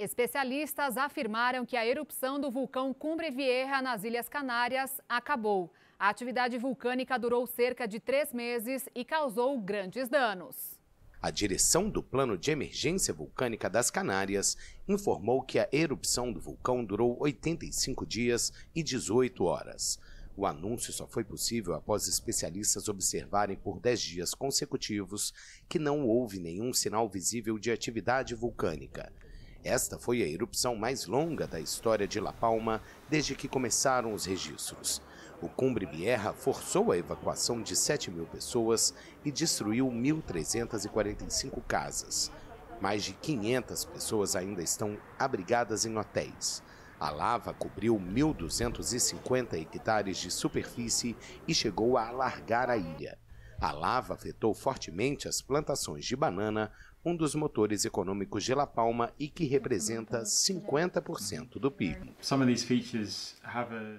Especialistas afirmaram que a erupção do vulcão Cumbre Vieja nas Ilhas Canárias acabou. A atividade vulcânica durou cerca de três meses e causou grandes danos. A direção do Plano de Emergência Vulcânica das Canárias informou que a erupção do vulcão durou 85 dias e 18 horas. O anúncio só foi possível após especialistas observarem por 10 dias consecutivos que não houve nenhum sinal visível de atividade vulcânica. Esta foi a erupção mais longa da história de La Palma desde que começaram os registros. O Cumbre Bierra forçou a evacuação de 7 mil pessoas e destruiu 1.345 casas. Mais de 500 pessoas ainda estão abrigadas em hotéis. A lava cobriu 1.250 hectares de superfície e chegou a alargar a ilha. A lava afetou fortemente as plantações de banana, um dos motores econômicos de La Palma e que representa 50% do PIB.